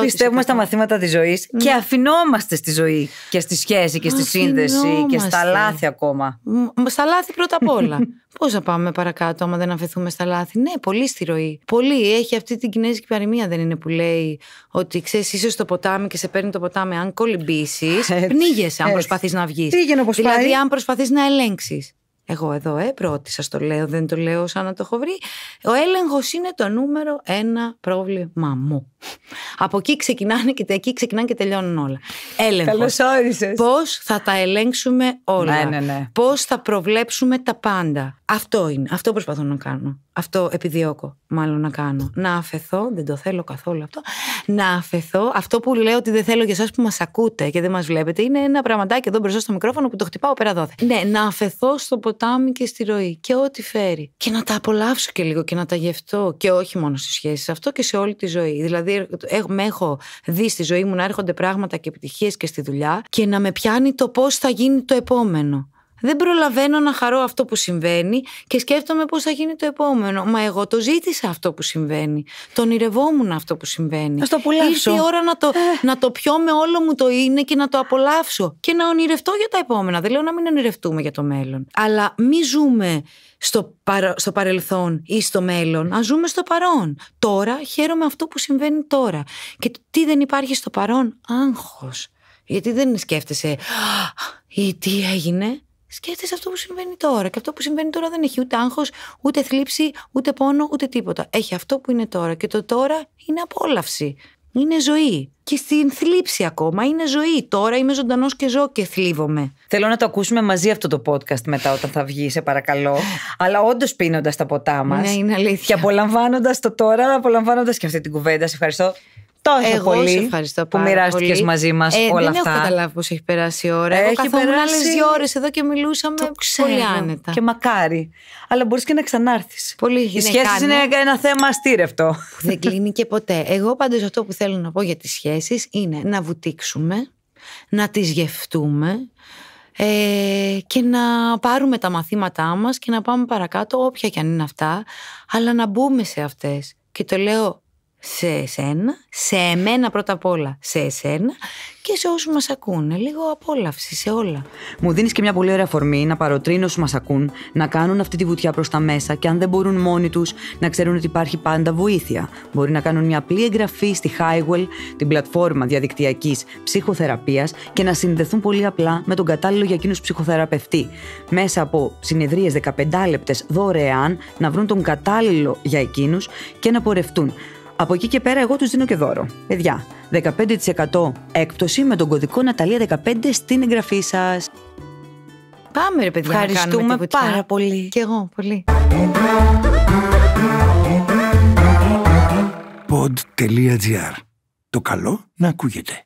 Πιστεύουμε στα μαθήματα της ζωής ναι. και αφινόμαστε στη ζωή και στη σχέση και στη σύνδεση και στα λάθη ακόμα. Στα λάθη πρώτα απ' όλα. Πώς να πάμε παρακάτω, άμα δεν αφαιθούμε στα λάθη. Ναι, πολύ στη ροή. Πολύ. Έχει αυτή την κινέζικη παροιμία, δεν είναι που λέει ότι ξέρεις, είσαι στο ποτάμι και σε παίρνει το ποτάμι. Αν κολυμπήσεις, πνίγεσαι αν προσπαθείς να βγεις. Δηλαδή, αν προσπαθείς να ελέγξεις. Εγώ εδώ, ε, πρώτη σας το λέω, δεν το λέω σαν να το έχω βρει. Ο έλεγχος είναι το νούμερο ένα πρόβλημά μου. Από εκεί ξεκινάνε και εκεί ξεκινάνε και τελειώνουν όλα. Έλεγχος. Καλώς Πώς θα τα ελέγξουμε όλα. Ναι, ναι, ναι. Πώς θα προβλέψουμε τα πάντα. Αυτό είναι. Αυτό προσπαθώ να κάνω. Αυτό επιδιώκω μάλλον να κάνω. Να αφαιθώ, δεν το θέλω καθόλου αυτό. Να αφαιθώ. Αυτό που λέω ότι δεν θέλω για εσάς που μας ακούτε και δεν μας βλέπετε είναι ένα πραγματάκι εδώ μπροστά στο μικρόφωνο που το χτυπάω πέρα δόθε. Ναι, να αφαιθώ στο ποτάμι και στη ροή και ό,τι φέρει. Και να τα απολαύσω και λίγο και να τα γευτώ. Και όχι μόνο στις σχέσεις, αυτό και σε όλη τη ζωή. Δηλαδή, ε, ε, με έχω δει στη ζωή μου να έρχονται πράγματα και επιτυχίες και στη δουλειά και να με πιάνει το πώς θα γίνει το επόμενο. Δεν προλαβαίνω να χαρώ αυτό που συμβαίνει και σκέφτομαι πώς θα γίνει το επόμενο. Μα εγώ το ζήτησα αυτό που συμβαίνει. Το ονειρευόμουν αυτό που συμβαίνει. Να το απολαύσω. Ήρθε η ώρα να το, ε. να το πιω με όλο μου το είναι και να το απολαύσω. Και να ονειρευτώ για τα επόμενα. Δεν λέω να μην ονειρευτούμε για το μέλλον. Αλλά μη ζούμε στο, παρελθόν ή στο μέλλον. Ας ζούμε στο παρόν. Τώρα χαίρομαι αυτό που συμβαίνει τώρα. Και τι δεν υπάρχει στο παρόν, άγχος. Γιατί δεν σκέφτεσαι ή τι έγινε σκέφτεσαι αυτό που συμβαίνει τώρα. Και αυτό που συμβαίνει τώρα δεν έχει ούτε άγχος, ούτε θλίψη, ούτε πόνο, ούτε τίποτα. Έχει αυτό που είναι τώρα. Και το τώρα είναι απόλαυση. Είναι ζωή. Και στην θλίψη ακόμα είναι ζωή. Τώρα είμαι ζωντανός και ζω και θλίβομαι. Θέλω να το ακούσουμε μαζί αυτό το podcast μετά όταν θα βγει, σε παρακαλώ. Αλλά όντως πίνοντας τα ποτά μας. Ναι, είναι αλήθεια. Και απολαμβάνοντας το τώρα, απολαμβάνοντας και αυτή την κουβέντα. Σε ευχαριστώ τόσο Εγώ πολύ σε ευχαριστώ πάρα που μοιράστηκε μαζί μας ε, όλα αυτά. Δεν έχω καταλάβει πώς έχει περάσει η ώρα. Έχει Εγώ περάσει άλλε δύο ώρες εδώ και μιλούσαμε το πολύ άνετα. Και μακάρι. Αλλά μπορείς και να ξανάρθεις. Πολύ Οι σχέσει είναι ένα θέμα αστήρευτο. δεν κλείνει και ποτέ. Εγώ πάντως αυτό που θέλω να πω για τις σχέσεις είναι να βουτήξουμε, να τις γευτούμε. Ε, και να πάρουμε τα μαθήματά μας και να πάμε παρακάτω όποια και αν είναι αυτά αλλά να μπούμε σε αυτές και το λέω σε εσένα, σε εμένα πρώτα απ' όλα, σε εσένα και σε όσους μας ακούνε. Λίγο απόλαυση σε όλα. Μου δίνεις και μια πολύ ωραία αφορμή να παροτρύνω όσους μας ακούν να κάνουν αυτή τη βουτιά προς τα μέσα και αν δεν μπορούν μόνοι τους να ξέρουν ότι υπάρχει πάντα βοήθεια. Μπορεί να κάνουν μια απλή εγγραφή στη Highwell, την πλατφόρμα διαδικτυακής ψυχοθεραπείας και να συνδεθούν πολύ απλά με τον κατάλληλο για εκείνους ψυχοθεραπευτή. Μέσα από συνεδρίες 15 λεπτε δωρεάν να βρουν τον κατάλληλο για εκείνους και να πορευτούν. Από εκεί και πέρα, εγώ τους δίνω και δώρο. Παιδιά, 15% έκπτωση με τον κωδικό Ναταλία 15 στην εγγραφή σας. Πάμε ρε παιδιά. Ευχαριστούμε πάρα πολύ. Κι εγώ πολύ. Pod.gr. Το καλό να ακούγεται.